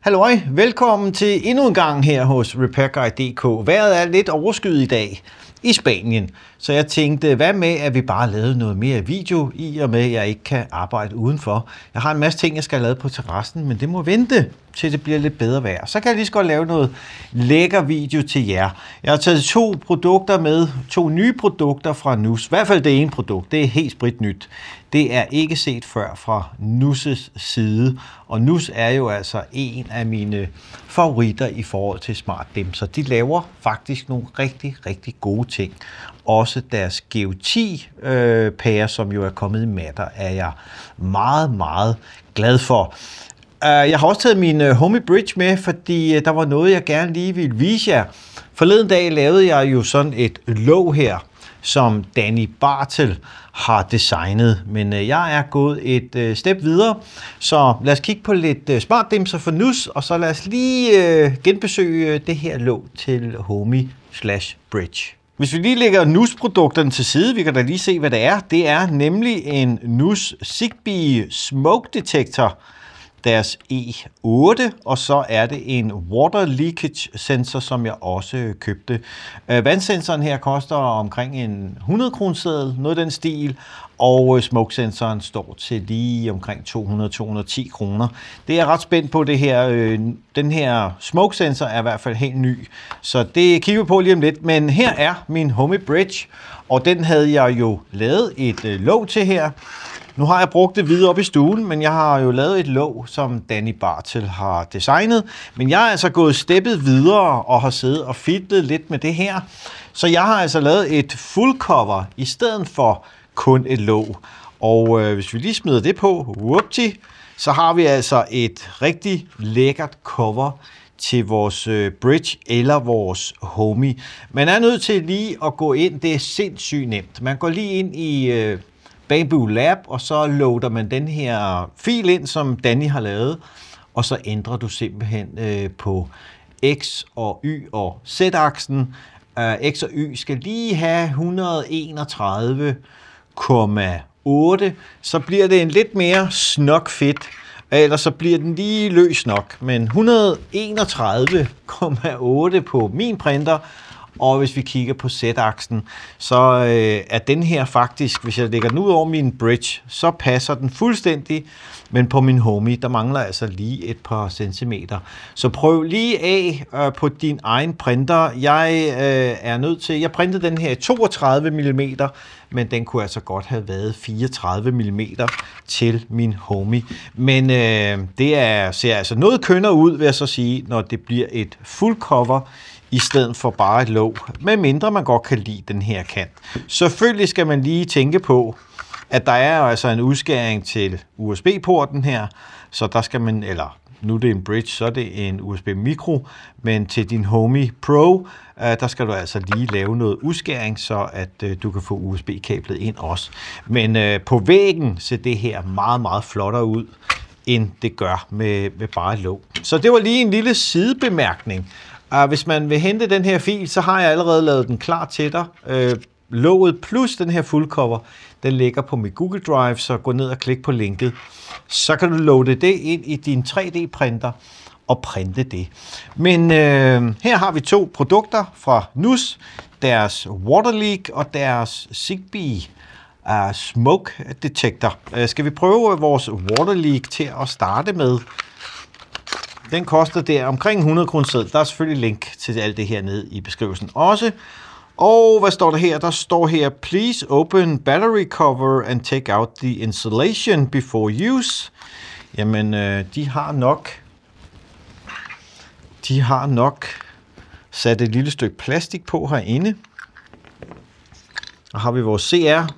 Hallo, velkommen til endnu en gang her hos RepairGuide.dk. Vejret er lidt overskyet i dag, i Spanien. Så jeg tænkte, hvad med, at vi bare lavede noget mere video, i og med, at jeg ikke kan arbejde udenfor. Jeg har en masse ting, jeg skal lave på terrassen, men det må vente, til det bliver lidt bedre vejr. Så kan jeg lige så godt lave noget lækker video til jer. Jeg har taget to produkter med, to nye produkter fra Nus. I hvert fald det ene produkt, det er helt sprit nyt. Det er ikke set før fra Nusses side, og Nus er jo altså en af mine favoritter i forhold til smart dem. Så de laver faktisk nogle rigtig, rigtig gode ting. Også deres geot øh, som jo er kommet i matter, er jeg meget, meget glad for. Øh, jeg har også taget min øh, Homey Bridge med, fordi øh, der var noget, jeg gerne lige ville vise jer. Forleden dag lavede jeg jo sådan et låg her, som Danny Bartel har designet. Men uh, jeg er gået et uh, step videre, så lad os kigge på lidt uh, smart dimser for nus, og så lad os lige uh, genbesøge det her låg til Homey slash Bridge. Hvis vi lige lægger nusprodukterne til side, vi kan da lige se, hvad det er. Det er nemlig en NUS Zigbee Smoke Detector deres E8, og så er det en water leakage sensor, som jeg også købte. Øh, vandsensoren her koster omkring en 100 kr. noget af den stil, og øh, smoke-sensoren står til lige omkring 200-210 kroner. Det er ret spændt på det her. Øh, den her smoke-sensor er i hvert fald helt ny, så det kigger vi på lige om lidt. Men her er min Homey Bridge, og den havde jeg jo lavet et låg til her. Nu har jeg brugt det hvide op i stuen, men jeg har jo lavet et låg, som Danny Bartel har designet. Men jeg er altså gået steppet videre og har siddet og fidlet lidt med det her. Så jeg har altså lavet et full cover i stedet for kun et låg. Og øh, hvis vi lige smider det på, whoopty, så har vi altså et rigtig lækkert cover til vores øh, bridge eller vores homie. Man er nødt til lige at gå ind, det er sindssygt nemt. Man går lige ind i øh, Bamboo Lab, og så loader man den her fil ind, som Danny har lavet, og så ændrer du simpelthen øh, på X og Y og Z-aksen. Øh, X og Y skal lige have 131,8, så bliver det en lidt mere snok fedt. ellers så bliver den lige løs nok, men 131,8 på min printer, og hvis vi kigger på z-aksen, så øh, er den her faktisk, hvis jeg lægger den ud over min bridge, så passer den fuldstændig, men på min homie, der mangler altså lige et par centimeter. Så prøv lige af øh, på din egen printer. Jeg øh, er nødt til, jeg printede den her i 32 mm, men den kunne altså godt have været 34 mm til min homie. Men øh, det er, ser altså noget kønner ud, vil jeg så sige, når det bliver et full cover i stedet for bare et låg, medmindre man godt kan lide den her kant. Selvfølgelig skal man lige tænke på, at der er altså en udskæring til USB-porten her, så der skal man, eller nu er det en bridge, så er det en USB mikro men til din Homey Pro, øh, der skal du altså lige lave noget udskæring, så at øh, du kan få USB-kablet ind også. Men øh, på væggen ser det her meget, meget flottere ud, end det gør med, med bare låg. Så det var lige en lille sidebemærkning og ah, hvis man vil hente den her fil, så har jeg allerede lavet den klar til dig. Øh, låget plus den her fuldcover, den ligger på mit Google Drive, så gå ned og klik på linket. Så kan du loade det ind i din 3D-printer og printe det. Men øh, her har vi to produkter fra NUS, deres Waterleak og deres Zigbee uh, Smoke Detector. Uh, skal vi prøve vores Waterleak til at starte med? Den koster der omkring 100 kroner seddel. Der er selvfølgelig link til alt det her ned i beskrivelsen også. Og hvad står der her? Der står her, please open battery cover and take out the insulation before use. Jamen, øh, de har nok de har nok sat et lille stykke plastik på herinde. Og har vi vores CR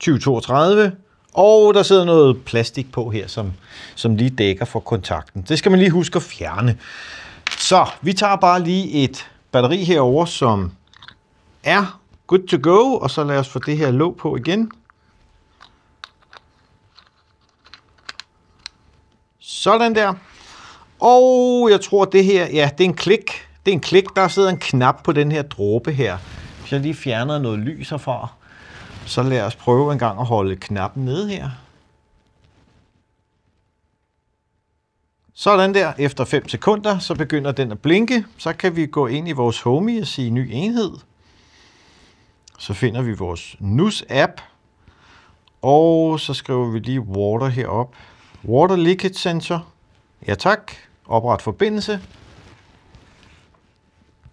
2032 og der sidder noget plastik på her, som, som lige dækker for kontakten. Det skal man lige huske at fjerne. Så vi tager bare lige et batteri herover, som er good to go, og så lad os få det her låg på igen. Sådan der. Og jeg tror, det her, ja, det er en klik. Det er en klik, der sidder en knap på den her dråbe her. Hvis jeg lige fjerner noget lys herfra, så lad os prøve en gang at holde knappen nede her. Sådan der, efter 5 sekunder, så begynder den at blinke. Så kan vi gå ind i vores Homey og sige ny enhed. Så finder vi vores NUS-app. Og så skriver vi lige water herop. Water leakage sensor. Ja tak. Opret forbindelse.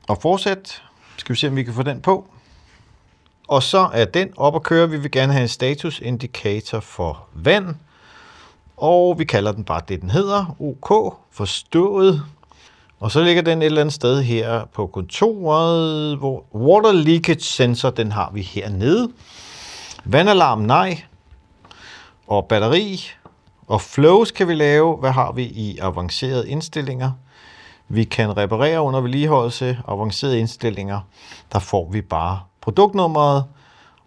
Og fortsæt. Skal vi se, om vi kan få den på og så er den op at køre. Vi vil gerne have en status indikator for vand, og vi kalder den bare det, den hedder, OK, forstået. Og så ligger den et eller andet sted her på kontoret, hvor water leakage sensor, den har vi hernede. Vandalarm, nej. Og batteri. Og flows kan vi lave. Hvad har vi i avancerede indstillinger? Vi kan reparere under vedligeholdelse, avancerede indstillinger. Der får vi bare produktnummeret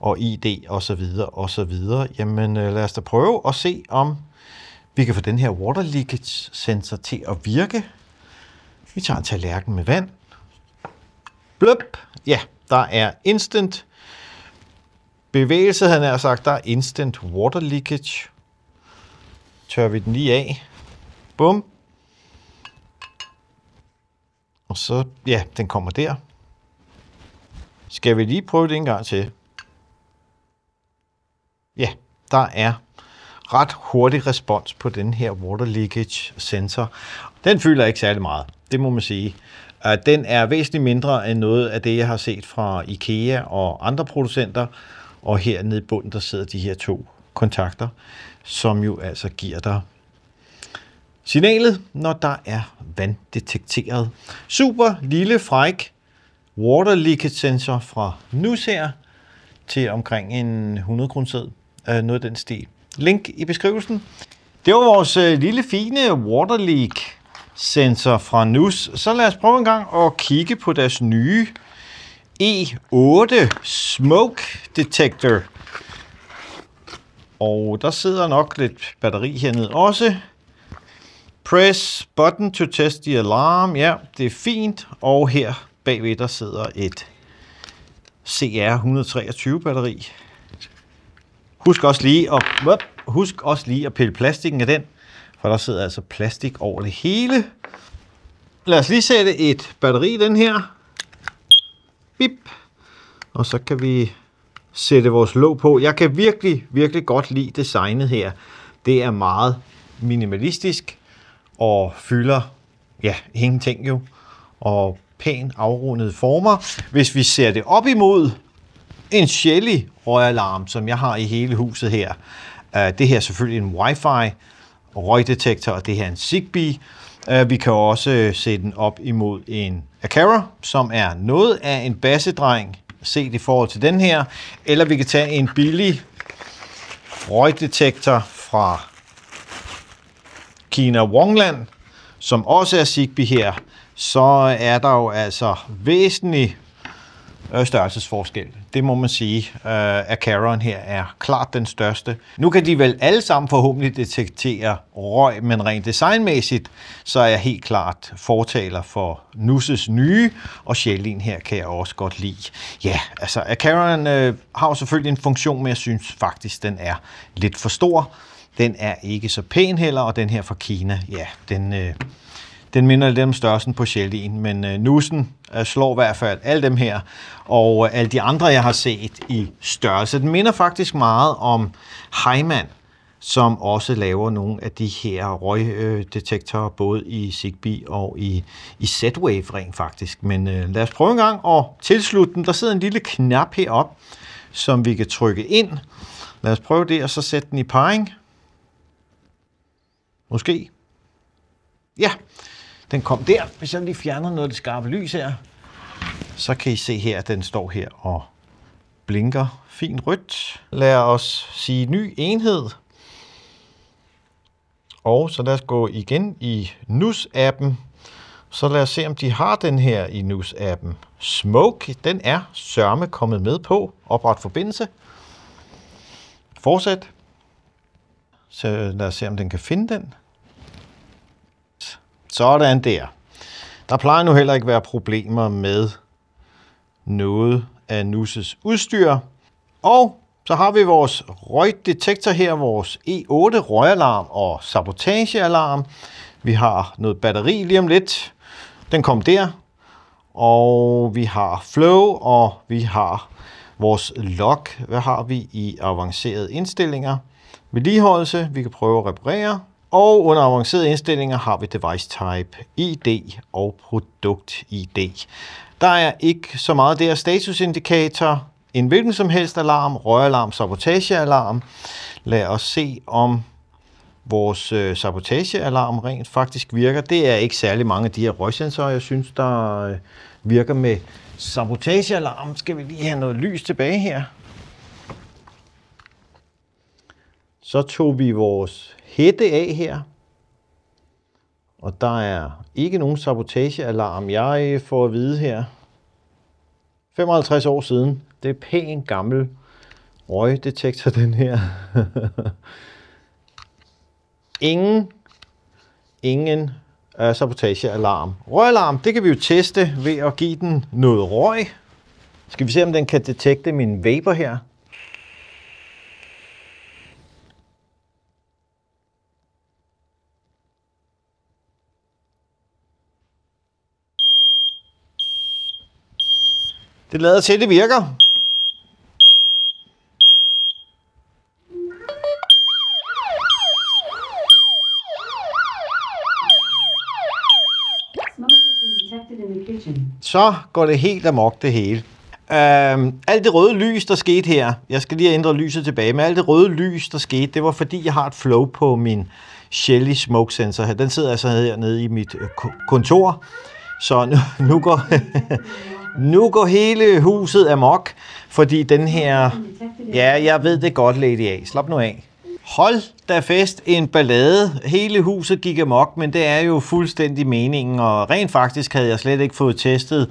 og ID og og så videre så videre. Jamen øh, lad os da prøve at se, om vi kan få den her water leakage sensor til at virke. Vi tager en tallerken med vand. Blup! Ja, der er instant bevægelse, han har sagt. Der er instant water leakage. Tør vi den lige af. Bum. Og så, ja, den kommer der. Skal vi lige prøve det en gang til? Ja, der er ret hurtig respons på den her water leakage sensor. Den fylder ikke særlig meget, det må man sige. Øh, den er væsentligt mindre end noget af det, jeg har set fra IKEA og andre producenter. Og her nede i bunden, der sidder de her to kontakter, som jo altså giver dig signalet, når der er vanddetekteret. Super lille, fræk, water leakage sensor fra Nusair til omkring en 100 kroner øh, noget af den stil. Link i beskrivelsen. Det var vores øh, lille fine water leak sensor fra NUS. Så lad os prøve en gang at kigge på deres nye E8 Smoke Detector. Og der sidder nok lidt batteri hernede også. Press button to test the alarm. Ja, det er fint. Og her Bagved der sidder et CR123-batteri. Husk også lige at, husk også lige at pille plastikken af den, for der sidder altså plastik over det hele. Lad os lige sætte et batteri i den her. Bip. Og så kan vi sætte vores låg på. Jeg kan virkelig, virkelig godt lide designet her. Det er meget minimalistisk og fylder ja, ingenting jo. Og pænt afrundede former. Hvis vi ser det op imod en Shelly røgalarm, som jeg har i hele huset her, øh, det her er selvfølgelig en wifi røgdetektor, og det her er en Zigbee. Øh, vi kan også øh, sætte den op imod en Acara, som er noget af en bassedreng set i forhold til den her. Eller vi kan tage en billig røgdetektor fra Kina Wongland, som også er Zigbee her, så er der jo altså væsentlig størrelsesforskel. Det må man sige, øh, at Caron her er klart den største. Nu kan de vel alle sammen forhåbentlig detektere røg, men rent designmæssigt, så er jeg helt klart fortaler for Nusses nye, og Shellin her kan jeg også godt lide. Ja, altså Acaron øh, har jo selvfølgelig en funktion, men jeg synes faktisk, den er lidt for stor. Den er ikke så pæn heller, og den her fra Kina, ja, den... Øh, den minder lidt om størrelsen på Shelly'en, men øh, Nussen øh, slår i hvert fald alle dem her, og øh, alle de andre, jeg har set i størrelse. Den minder faktisk meget om Heimann, som også laver nogle af de her røgdetektorer, både i Zigbee og i, i Z-Wave rent faktisk. Men øh, lad os prøve en gang at tilslutte den. Der sidder en lille knap herop, som vi kan trykke ind. Lad os prøve det, og så sætte den i parring. Måske. Ja, den kom der. Hvis jeg lige fjerner noget af det skarpe lys her, så kan I se her, at den står her og blinker fint rødt. Lad os sige ny enhed. Og så lad os gå igen i NUS-appen. Så lad os se, om de har den her i NUS-appen. Smoke, den er sørme kommet med på. Opret forbindelse. Fortsæt. Så lad os se, om den kan finde den. Sådan der. Der plejer nu heller ikke være problemer med noget af Nusses udstyr. Og så har vi vores røgdetektor her, vores E8 røgalarm og sabotagealarm. Vi har noget batteri lige om lidt. Den kom der. Og vi har flow, og vi har vores log. Hvad har vi i avancerede indstillinger? Vedligeholdelse, vi kan prøve at reparere. Og under avancerede indstillinger har vi device type ID og produkt ID. Der er ikke så meget der statusindikator, en hvilken som helst alarm, røgalarm, sabotagealarm. Lad os se, om vores øh, sabotagealarm rent faktisk virker. Det er ikke særlig mange af de her røgsensorer, jeg synes, der øh, virker med sabotagealarm. Skal vi lige have noget lys tilbage her? Så tog vi vores hætte af her. Og der er ikke nogen sabotagealarm, jeg får at vide her. 55 år siden. Det er pænt gammel røgdetektor, den her. ingen, ingen uh, sabotagealarm. Røgalarm, det kan vi jo teste ved at give den noget røg. Skal vi se, om den kan detekte min vapor her. Det lader til, det virker. Så går det helt amok det hele. Øhm, alt det røde lys, der skete her, jeg skal lige ændre lyset tilbage, men alt det røde lys, der skete, det var fordi, jeg har et flow på min Shelly Smoke Sensor her. Den sidder altså hernede i mit øh, kontor, så nu, nu går... Nu går hele huset amok, fordi den her... Ja, jeg ved det godt, Lady A. Slap nu af. Hold da fest, en ballade. Hele huset gik amok, men det er jo fuldstændig meningen, og rent faktisk havde jeg slet ikke fået testet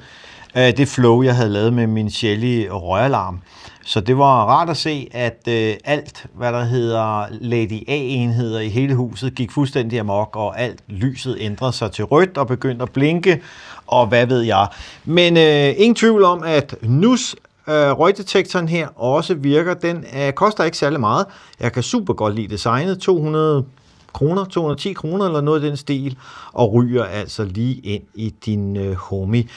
øh, det flow, jeg havde lavet med min Shelly røralarm. Så det var rart at se, at øh, alt, hvad der hedder Lady A-enheder i hele huset, gik fuldstændig amok, og alt lyset ændrede sig til rødt og begyndte at blinke, og hvad ved jeg. Men øh, ingen tvivl om, at NUS øh, røgdetektoren her også virker. Den øh, koster ikke særlig meget. Jeg kan super godt lide designet. 200 kroner, 210 kroner eller noget af den stil, og ryger altså lige ind i din øh, homie.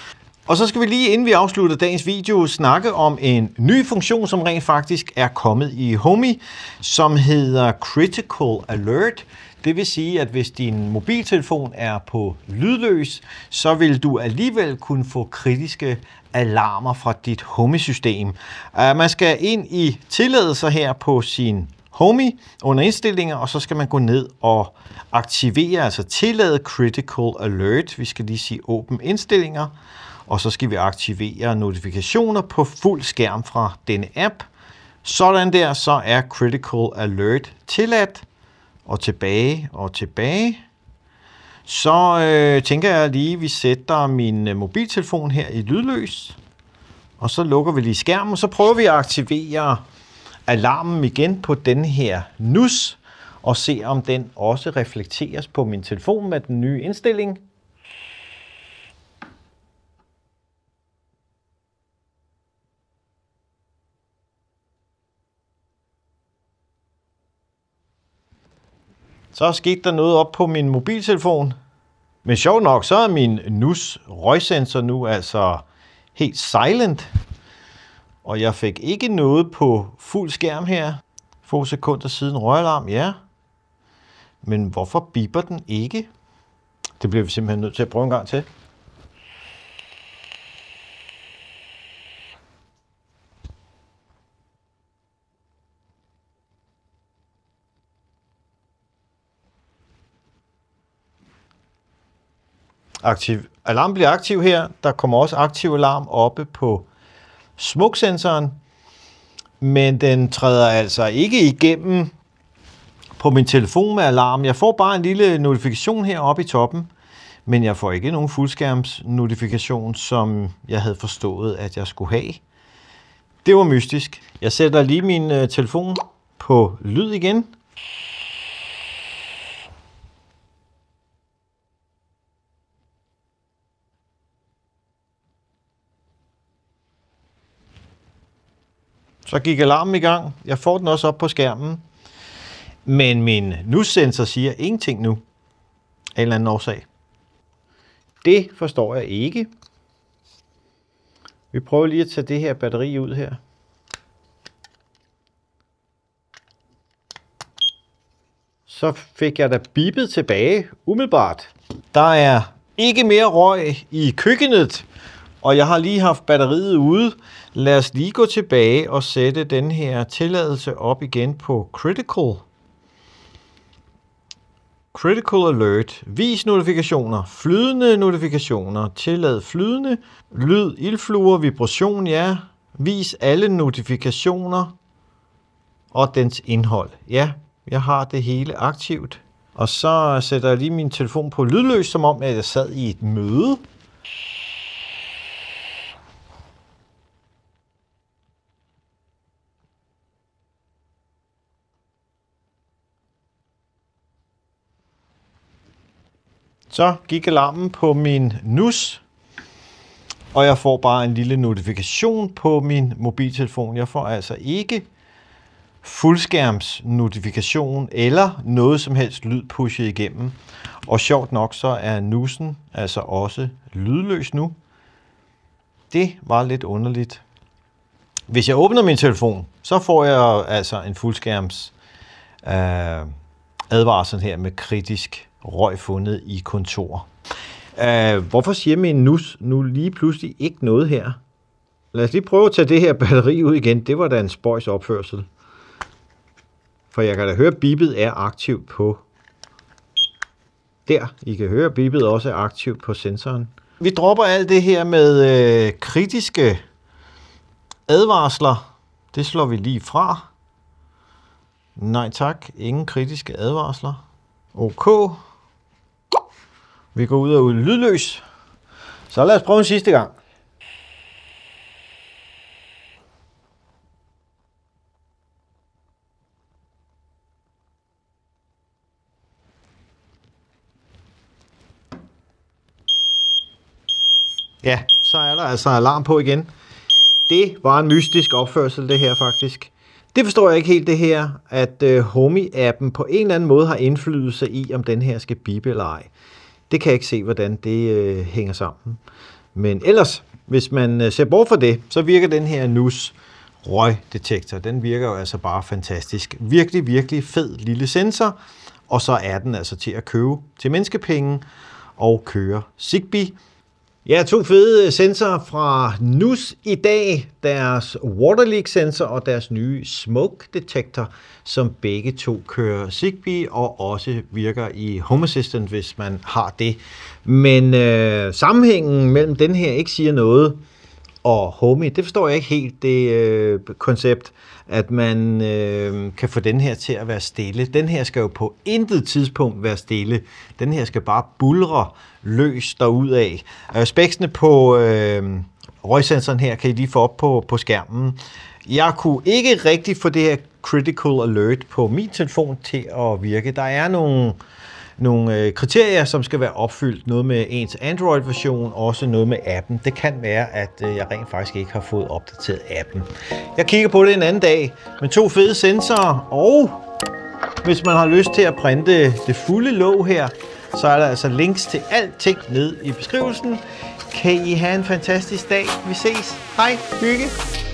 Og så skal vi lige, inden vi afslutter dagens video, snakke om en ny funktion, som rent faktisk er kommet i Homey, som hedder Critical Alert. Det vil sige, at hvis din mobiltelefon er på lydløs, så vil du alligevel kunne få kritiske alarmer fra dit Homey-system. Uh, man skal ind i tilladelser her på sin Homey under indstillinger, og så skal man gå ned og aktivere, altså tillade Critical Alert. Vi skal lige sige åben indstillinger og så skal vi aktivere notifikationer på fuld skærm fra denne app. Sådan der, så er Critical Alert tilladt, og tilbage og tilbage. Så øh, tænker jeg lige, at vi sætter min øh, mobiltelefon her i lydløs, og så lukker vi lige skærmen, så prøver vi at aktivere alarmen igen på den her nus, og se om den også reflekteres på min telefon med den nye indstilling. så skete der noget op på min mobiltelefon. Men sjov nok, så er min NUS røgsensor nu altså helt silent. Og jeg fik ikke noget på fuld skærm her. Få sekunder siden røgalarm, ja. Men hvorfor biber den ikke? Det bliver vi simpelthen nødt til at prøve en gang til. aktiv. Alarm bliver aktiv her. Der kommer også aktiv alarm oppe på smuksensoren, men den træder altså ikke igennem på min telefon med alarm. Jeg får bare en lille notifikation heroppe i toppen, men jeg får ikke nogen fuldskærmsnotifikation, som jeg havde forstået, at jeg skulle have. Det var mystisk. Jeg sætter lige min øh, telefon på lyd igen. Så gik alarmen i gang. Jeg får den også op på skærmen. Men min nu-sensor siger ingenting nu. Af en eller anden årsag. Det forstår jeg ikke. Vi prøver lige at tage det her batteri ud her. Så fik jeg da bippet tilbage umiddelbart. Der er ikke mere røg i køkkenet. Og jeg har lige haft batteriet ude. Lad os lige gå tilbage og sætte den her tilladelse op igen på Critical. Critical Alert. Vis notifikationer. Flydende notifikationer. Tillad flydende. Lyd, ildfluer, vibration, ja. Vis alle notifikationer og dens indhold. Ja, jeg har det hele aktivt. Og så sætter jeg lige min telefon på lydløs, som om at jeg sad i et møde. Så gik alarmen på min nus, og jeg får bare en lille notifikation på min mobiltelefon. Jeg får altså ikke fuldskærms notifikation eller noget som helst lyd pushet igennem. Og sjovt nok, så er nusen altså også lydløs nu. Det var lidt underligt. Hvis jeg åbner min telefon, så får jeg altså en fuldskærms øh, advarsel her med kritisk røg fundet i kontor. Uh, hvorfor siger min nus nu lige pludselig ikke noget her? Lad os lige prøve at tage det her batteri ud igen. Det var da en spøjs opførsel. For jeg kan da høre, at bippet er aktiv på... Der. I kan høre, at bippet også er aktiv på sensoren. Vi dropper alt det her med øh, kritiske advarsler. Det slår vi lige fra. Nej tak, ingen kritiske advarsler. OK. Vi går ud og ud lydløs. Så lad os prøve en sidste gang. Ja, så er der altså alarm på igen. Det var en mystisk opførsel, det her faktisk. Det forstår jeg ikke helt det her, at øh, Homey-appen på en eller anden måde har indflydelse i, om den her skal bibe eller ej. Det kan jeg ikke se, hvordan det øh, hænger sammen. Men ellers, hvis man øh, ser bort fra det, så virker den her NUS røgdetektor. Den virker jo altså bare fantastisk. Virkelig, virkelig fed lille sensor. Og så er den altså til at købe til menneskepenge og køre Zigbee Ja, to fede øh, sensorer fra NUS i dag. Deres Water Leak sensor og deres nye Smoke Detector, som begge to kører Zigbee og også virker i Home Assistant, hvis man har det. Men øh, sammenhængen mellem den her ikke siger noget, og homie. Det forstår jeg ikke helt, det øh, koncept, at man øh, kan få den her til at være stille. Den her skal jo på intet tidspunkt være stille. Den her skal bare bulre løs af. spæksene på øh, røgsensoren her kan I lige få op på, på skærmen. Jeg kunne ikke rigtig få det her Critical Alert på min telefon til at virke. Der er nogle nogle øh, kriterier, som skal være opfyldt. Noget med ens Android-version, også noget med appen. Det kan være, at øh, jeg rent faktisk ikke har fået opdateret appen. Jeg kigger på det en anden dag, med to fede sensorer, og hvis man har lyst til at printe det fulde låg her, så er der altså links til alting ned i beskrivelsen. Kan I have en fantastisk dag. Vi ses. Hej. Hygge.